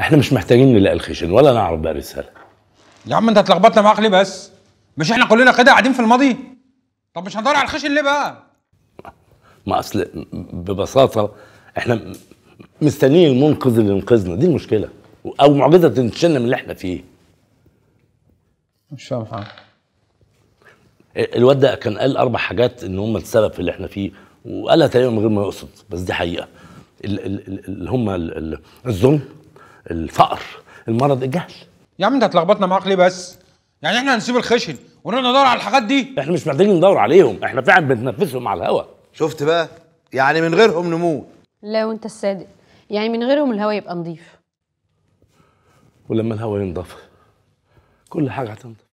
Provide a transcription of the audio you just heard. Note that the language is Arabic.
احنا مش محتاجين نلاقي الخشن ولا نعرف بقى رساله يا عم انت اتلخبطنا معاك ليه بس مش احنا كلنا كده قاعدين في الماضي طب مش هندور على الخشن ليه بقى ما اصل ببساطه احنا مستنيين المنقذ اللي ينقذنا دي المشكله او معجزه تنشلنا من اللي احنا فيه مش فاهم حاجه الواد ده كان قال اربع حاجات ان هم السبب في اللي احنا فيه وقالها تقريبا من غير ما يقصد بس دي حقيقه اللي هم الظلم الفقر المرض الجهل يا عم انت هتلخبطنا معاك ليه بس يعني احنا هنسيب الخشن ونروح ندور على الحاجات دي احنا مش محتاجين ندور عليهم احنا فعلا بنتنفسهم على الهوا شفت بقى يعني من غيرهم نموت لا وانت الصادق يعني من غيرهم الهوا يبقى نضيف ولما الهوا ينضف كل حاجه هتنضف